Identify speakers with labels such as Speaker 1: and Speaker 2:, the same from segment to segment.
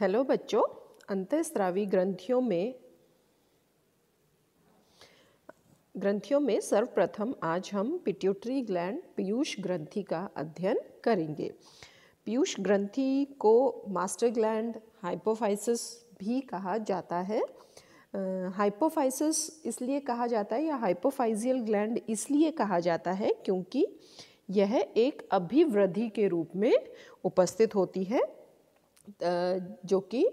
Speaker 1: hello बच्चों अंतःस्रावी ग्रंथियों में ग्रंथियों में सर्वप्रथम आज हम पिट्यूटरी ग्लैंड पीयूष ग्रंथि का अध्ययन करेंगे पीयूष ग्रंथि को मास्टर ग्लैंड हाइपोफाइसिस भी कहा जाता है हाइपोफाइसिस इसलिए कहा जाता है या हाइपोफाइजियल ग्लैंड इसलिए कहा जाता है क्योंकि यह एक अभिवृद्धि के रूप में उपस्थित होती है जो कि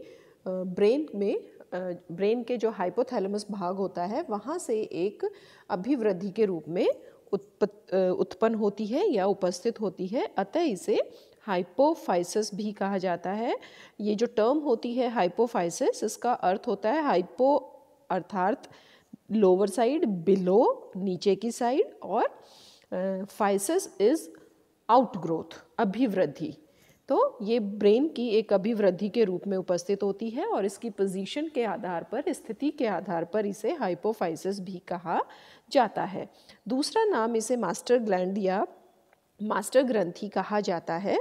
Speaker 1: ब्रेन में ब्रेन के जो हाइपोथैलेमस भाग होता है वहाँ से एक अभिवृद्धि के रूप में उत्पन्न होती है या उपस्थित होती है अतः इसे हाइपोफाइसिस भी कहा जाता है ये जो टर्म होती है हाइपोफाइसिस इसका अर्थ होता है हाइपो अर्थात लोअर साइड बिलो नीचे की साइड और फाइसिस इज आउटग्रोथ अभिवृद्धि तो ये ब्रेन की एक अभिवृद्धि के रूप में उपस्थित होती है और इसकी पोजीशन के आधार पर स्थिति के आधार पर इसे हाइपोफाइसिस भी कहा जाता है दूसरा नाम इसे मास्टर ग्लैंड या मास्टर ग्रंथि कहा जाता है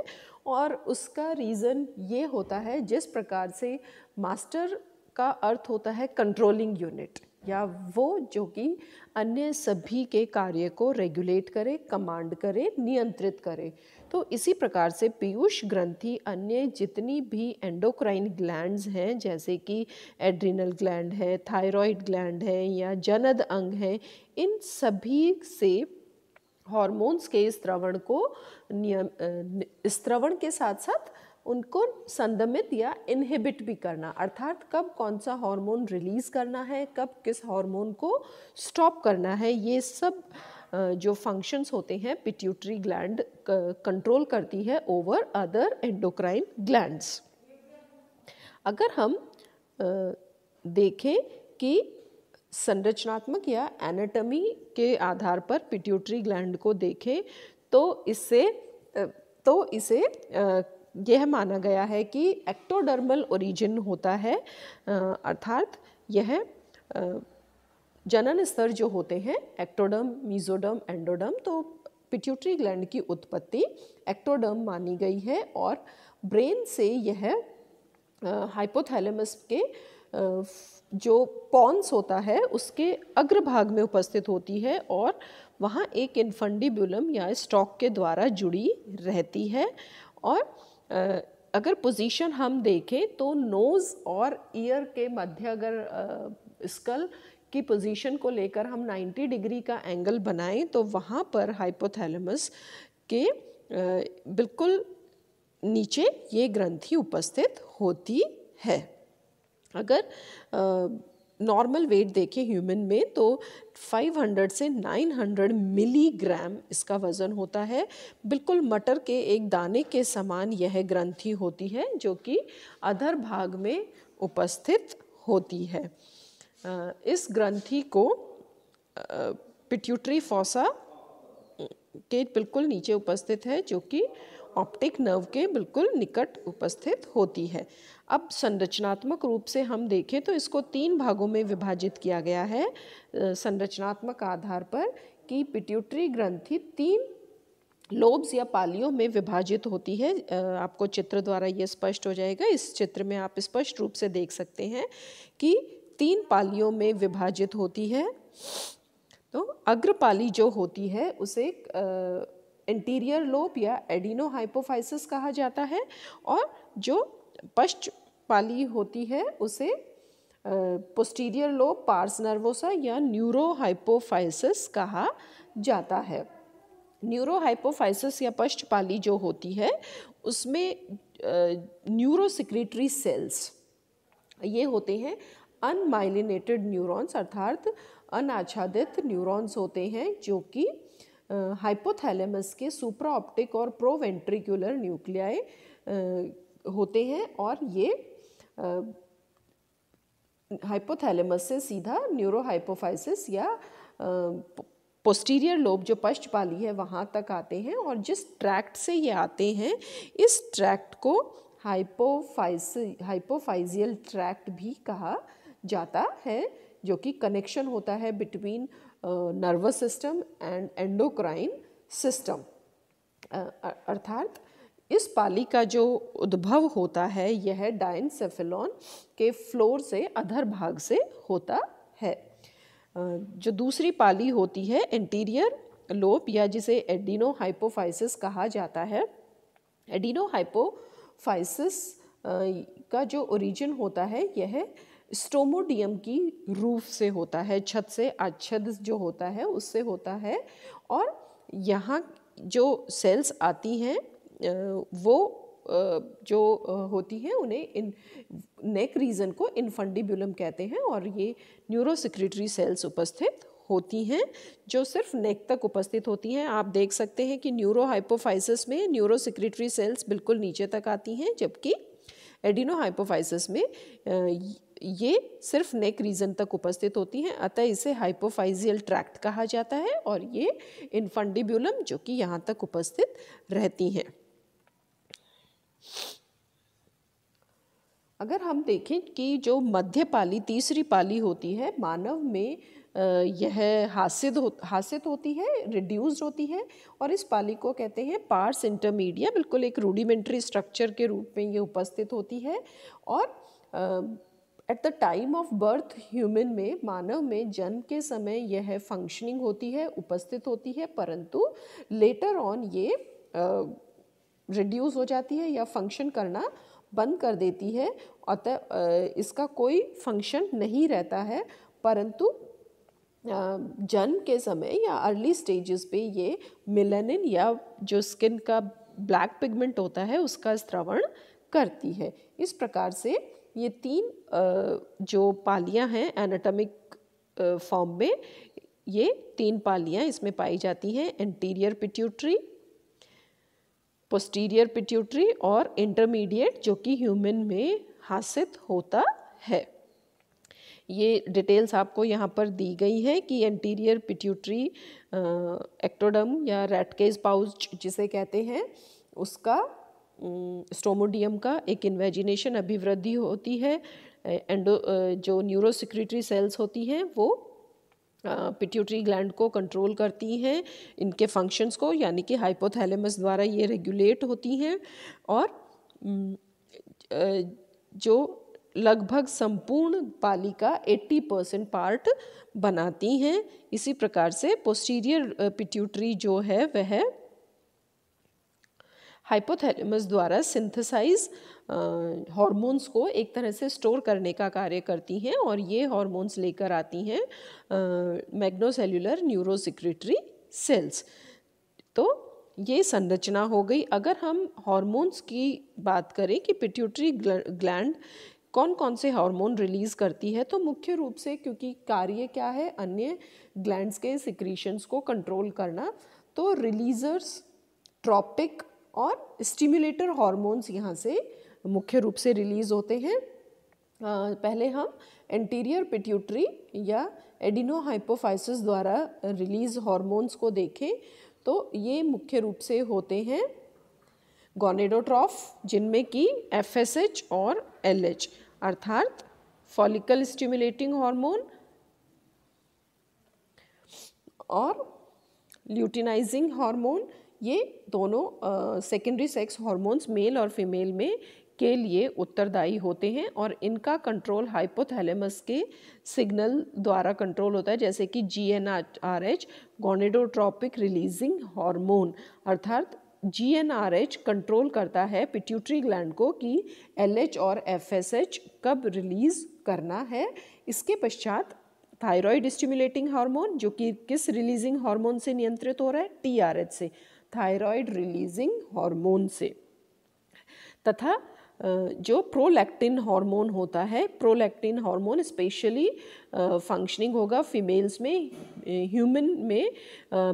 Speaker 1: और उसका रीज़न ये होता है जिस प्रकार से मास्टर का अर्थ होता है कंट्रोलिंग यूनिट या वो जो कि अन्य सभी के कार्य को रेगुलेट करे कमांड करे नियंत्रित करे तो इसी प्रकार से पीयूष ग्रंथि अन्य जितनी भी एंडोक्राइन ग्लैंड्स हैं जैसे कि एड्रिनल ग्लैंड है थायराइड ग्लैंड है या जनद अंग है इन सभी से हॉर्मोन्स के स्त्रवण को नियम स्त्रवण के साथ साथ उनको संदमित या इनहिबिट भी करना अर्थात कब कौन सा हार्मोन रिलीज़ करना है कब किस हार्मोन को स्टॉप करना है ये सब जो फंक्शंस होते हैं पिट्यूटरी ग्लैंड कंट्रोल करती है ओवर अदर एंडोक्राइन ग्लैंड्स अगर हम देखें कि संरचनात्मक या एनाटॉमी के आधार पर पिट्यूटरी ग्लैंड को देखें तो इससे तो इसे यह माना गया है कि एक्टोडर्मल ओरिजिन होता है अर्थात यह जनन स्तर जो होते हैं एक्टोडर्म मीजोडर्म एंडोडर्म तो पिट्यूटरी ग्लैंड की उत्पत्ति एक्टोडर्म मानी गई है और ब्रेन से यह हाइपोथैलेमस के जो पॉन्स होता है उसके अग्रभाग में उपस्थित होती है और वहाँ एक इन्फंडिबुलम या स्टॉक के द्वारा जुड़ी रहती है और अगर पोजीशन हम देखें तो नोज़ और ईयर के मध्य अगर स्कल की पोजीशन को लेकर हम 90 डिग्री का एंगल बनाएं तो वहाँ पर हाइपोथैलेमस के बिल्कुल नीचे ये ग्रंथि उपस्थित होती है अगर नॉर्मल वेट देखें ह्यूमन में तो 500 से 900 मिलीग्राम इसका वज़न होता है बिल्कुल मटर के एक दाने के समान यह ग्रंथि होती है जो कि अधर भाग में उपस्थित होती है इस ग्रंथि को पिट्यूटरी फोसा के बिल्कुल नीचे उपस्थित है जो कि ऑप्टिक नर्व के बिल्कुल निकट उपस्थित होती है अब संरचनात्मक रूप से हम देखें तो इसको तीन भागों में विभाजित किया गया है संरचनात्मक आधार पर कि पिट्यूटरी ग्रंथि तीन लोब्स या पालियों में विभाजित होती है आपको चित्र द्वारा ये स्पष्ट हो जाएगा इस चित्र में आप स्पष्ट रूप से देख सकते हैं कि तीन पालियों में विभाजित होती है तो अग्रपाली जो होती है उसे इंटीरियर लोब या एडिनो हाइपोफाइसिस कहा जाता है और जो पश्च पाली होती है उसे पोस्टीरियर लोब पार्स नर्वोसा या न्यूरो हाइपोफाइसिस कहा जाता है न्यूरो हाइपोफाइसिस या पश्च पाली जो होती है उसमें न्यूरो सिक्रेटरी सेल्स ये होते हैं अनमाइलिनेटेड न्यूरॉन्स अर्थात अनाच्छादित न्यूरॉन्स होते हैं जो कि हाइपोथैलेमस के सुप्रा ऑप्टिक और प्रोवेंट्रिकुलर न्यूक्लियाई होते हैं और ये हाइपोथैलेमस से सीधा न्यूरोहाइपोफाइसिस या पोस्टीरियर लोब जो पश्चपाली है वहाँ तक आते हैं और जिस ट्रैक्ट से ये आते हैं इस ट्रैक्ट को हाइपोफाइस हाइपोफाइजियल ट्रैक्ट भी कहा जाता है जो कि कनेक्शन होता है between nervous system and endocrine system अर्थात इस पाली का जो उद्भव होता है यह डायनसेफेलॉन के फ्लोर से अधर भाग से होता है जो दूसरी पाली होती है इंटीरियर लोप या जिसे एडिनो हाइपोफाइसिस कहा जाता है एडिनो हाइपोफाइसिस का जो ओरिजिन होता है यह स्टोमोडियम की रूफ से होता है छत से आच्छद जो होता है उससे होता है और यहाँ जो सेल्स आती हैं वो जो होती हैं उन्हें इन नेक रीजन को इनफंडिबुलम कहते हैं और ये न्यूरोसिक्रेटरी सेल्स उपस्थित होती हैं जो सिर्फ नेक तक उपस्थित होती हैं आप देख सकते हैं कि न्यूरोहाइपोफाइसिस में न्यूरोसिक्रेटरी सेल्स बिल्कुल नीचे तक आती हैं जबकि एडिनोहाइपोफाइसिस में ये सिर्फ नेक रीजन तक उपस्थित होती हैं अतः इसे हाइपोफाइजियल ट्रैक्ट कहा जाता है और ये इन्फंडिब्यूलम जो कि यहाँ तक उपस्थित रहती हैं अगर हम देखें कि जो मध्य पाली तीसरी पाली होती है मानव में यह हासिद हो हासित होती है रिड्यूस्ड होती है और इस पाली को कहते हैं पार्स इंटरमीडिया बिल्कुल एक रूडिमेंट्री स्ट्रक्चर के रूप में ये उपस्थित होती है और at the time of birth human में मानव में जन्म के समय यह फंक्शनिंग होती है उपस्थित होती है परंतु लेटर ऑन ये रिड्यूस uh, हो जाती है या फंक्शन करना बंद कर देती है अतः uh, इसका कोई फंक्शन नहीं रहता है परंतु जन्म के समय या अर्ली स्टेजेस पे ये मिलेनिन या जो स्किन का ब्लैक पिगमेंट होता है उसका स्त्रवण करती है इस प्रकार से ये तीन जो पालियाँ हैं एनाटॉमिक फॉर्म में ये तीन पालियाँ इसमें पाई जाती हैं एंटीरियर पिट्यूटरी पोस्टीरियर पिट्यूटरी और इंटरमीडिएट जो कि ह्यूमन में हासित होता है ये डिटेल्स आपको यहाँ पर दी गई हैं कि एंटीरियर पिट्यूटरी एक्टोडम या रेटकेज पाउच जिसे कहते हैं उसका स्टोमोडियम का एक इन्वेजिनेशन अभिवृद्धि होती है एंडो जो न्यूरोसिक्रेटरी सेल्स होती हैं वो पिट्यूटरी ग्लैंड को कंट्रोल करती हैं इनके फंक्शंस को यानी कि हाइपोथैलेमस द्वारा ये रेगुलेट होती हैं और जो लगभग संपूर्ण पालिका 80 परसेंट पार्ट बनाती हैं इसी प्रकार से पोस्टीरियर पिट्यूटरी जो है वह हाइपोथैलेमस द्वारा सिंथेसाइज हार्मोन्स को एक तरह से स्टोर करने का कार्य करती हैं और ये हार्मोन्स लेकर आती हैं मैग्नोसेल्यूलर न्यूरोसिक्रेटरी सेल्स तो ये संरचना हो गई अगर हम हार्मोन्स की बात करें कि पिट्यूटरी ग्लैंड कौन कौन से हार्मोन रिलीज़ करती है तो मुख्य रूप से क्योंकि कार्य क्या है अन्य ग्लैंड्स के सिक्रीशंस को कंट्रोल करना तो रिलीजर्स ट्रॉपिक और स्टिमुलेटर हॉर्मोन्स यहाँ से मुख्य रूप से रिलीज़ होते हैं पहले हम एंटीरियर पिट्यूटरी या एडिनो हाइपोफाइसिस द्वारा रिलीज हॉर्मोन्स को देखें तो ये मुख्य रूप से होते हैं गोनेडोट्रॉफ जिनमें कि एफएसएच और एलएच अर्थात फॉलिकल स्टिम्युलेटिंग हार्मोन और ल्यूटिनाइजिंग हार्मोन ये दोनों सेकेंडरी सेक्स हॉर्मोन्स मेल और फीमेल में के लिए उत्तरदायी होते हैं और इनका कंट्रोल हाइपोथैलेमस के सिग्नल द्वारा कंट्रोल होता है जैसे कि G N R H gonadotropic releasing hormone अर्थात G N R H control करता है पिट्यूटरी ग्लैंड को कि एल एच और एफ एस एच कब रिलीज़ करना है इसके पश्चात थायराइड स्टिमुलेटिंग हार्मोन जो कि किस रिलीजिंग हार्मोन से नियंत्रित हो रहा है टी आर एच से थायराइड रिलीजिंग हार्मोन से तथा जो प्रोलैक्टिन हार्मोन होता है प्रोलैक्टिन हार्मोन स्पेशली फंक्शनिंग होगा फीमेल्स में ह्यूमन में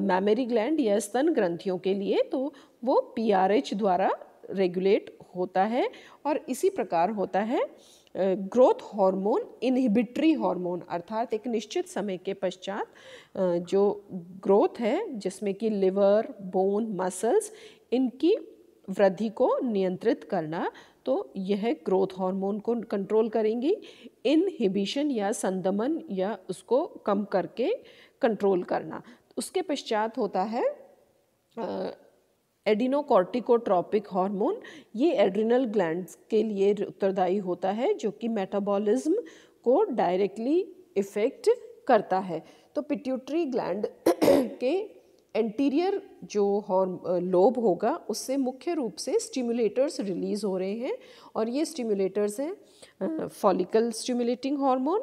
Speaker 1: मैमरी ग्लैंड या स्तन ग्रंथियों के लिए तो वो पीआरएच द्वारा रेगुलेट होता है और इसी प्रकार होता है ग्रोथ हार्मोन इनहिबिटरी हार्मोन अर्थात एक निश्चित समय के पश्चात जो ग्रोथ है जिसमें कि लिवर बोन मसल्स इनकी वृद्धि को नियंत्रित करना तो यह ग्रोथ हार्मोन को कंट्रोल करेंगी इनहिबिशन या संदमन या उसको कम करके कंट्रोल करना उसके पश्चात होता है एडिनोकॉर्टिकोट्रॉपिक हार्मोन ये एड्रिनल ग्लैंड्स के लिए उत्तरदायी होता है जो कि मेटाबॉलिज्म को डायरेक्टली इफ़ेक्ट करता है तो पिट्यूटरी ग्लैंड के एंटीरियर जो लोब होगा उससे मुख्य रूप से स्टिमुलेटर्स रिलीज़ हो रहे हैं और ये स्टिमुलेटर्स हैं follicle stimulating hormone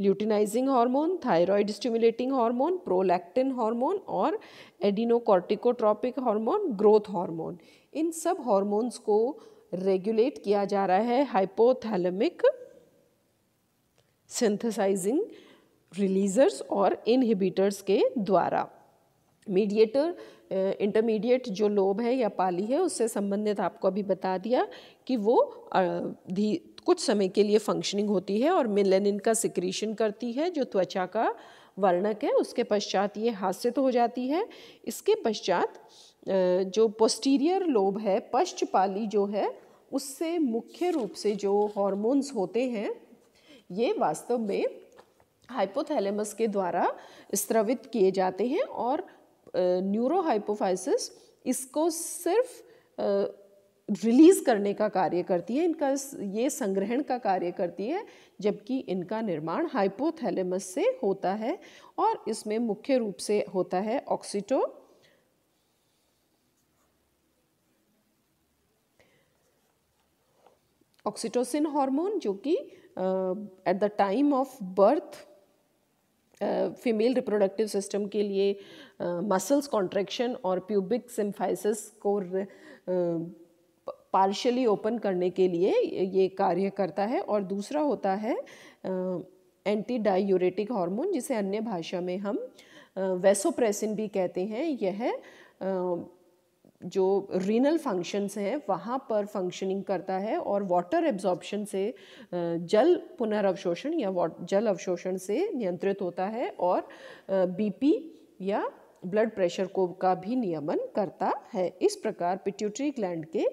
Speaker 1: luteinizing hormone thyroid stimulating hormone prolactin hormone और एडिनोकॉर्टिकोट्रॉपिक हार्मोन ग्रोथ हार्मोन इन सब हार्मोन्स को रेगुलेट किया जा रहा है हाइपोथैलेमिक सिंथेसाइजिंग रिलीजर्स और इनहिबिटर्स के द्वारा मीडिएटर इंटरमीडिएट जो लोब है या पाली है उससे संबंधित आपको अभी बता दिया कि वो धी कुछ समय के लिए फंक्शनिंग होती है और मिलेनिन का सिक्रीशन करती है जो त्वचा का वर्णक है उसके पश्चात ये तो हो जाती है इसके पश्चात जो पोस्टीरियर लोब है पश्चपाली जो है उससे मुख्य रूप से जो हॉर्मोन्स होते हैं ये वास्तव में हाइपोथैलेमस के द्वारा स्त्रवित किए जाते हैं और न्यूरोहाइपोफाइसिस इसको सिर्फ रिलीज़ करने का कार्य करती है इनका ये संग्रहण का कार्य करती है जबकि इनका निर्माण हाइपोथैलेमस से होता है और इसमें मुख्य रूप से होता है ऑक्सीटो ऑक्सीटोसिन हार्मोन जो कि at the time of birth female reproductive system के लिए मसल्स uh, कॉन्ट्रैक्शन और प्यूबिक सिम्फाइसिस को uh, पार्शली ओपन करने के लिए ये कार्य करता है और दूसरा होता है एंटी डायूरेटिक हार्मोन जिसे अन्य भाषा में हम वेसोप्रेसिन भी कहते हैं यह जो रीनल फंक्शंस हैं वहाँ पर फंक्शनिंग करता है और वाटर एब्जॉर्बशन से जल पुनर्वशोषण या जल अवशोषण से नियंत्रित होता है और बीपी या ब्लड प्रेशर को का भी नियमन करता है इस प्रकार पिट्यूटरी ग्लैंड के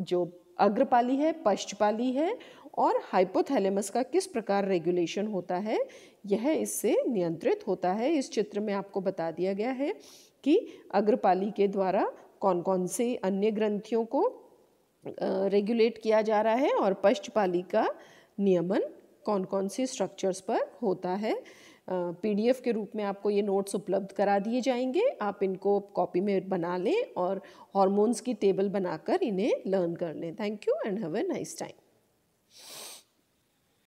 Speaker 1: जो अग्रपाली है पश्चपाली है और हाइपोथैलेमस का किस प्रकार रेगुलेशन होता है यह इससे नियंत्रित होता है इस चित्र में आपको बता दिया गया है कि अग्रपाली के द्वारा कौन कौन से अन्य ग्रंथियों को रेगुलेट किया जा रहा है और पश्चपाली का नियमन कौन कौन से स्ट्रक्चर्स पर होता है पीडीएफ के रूप में आपको ये नोट्स उपलब्ध करा दिए जाएंगे आप इनको कॉपी में बना लें और हॉर्मोन्स की टेबल बनाकर इन्हें लर्न कर लें thank you and have a nice time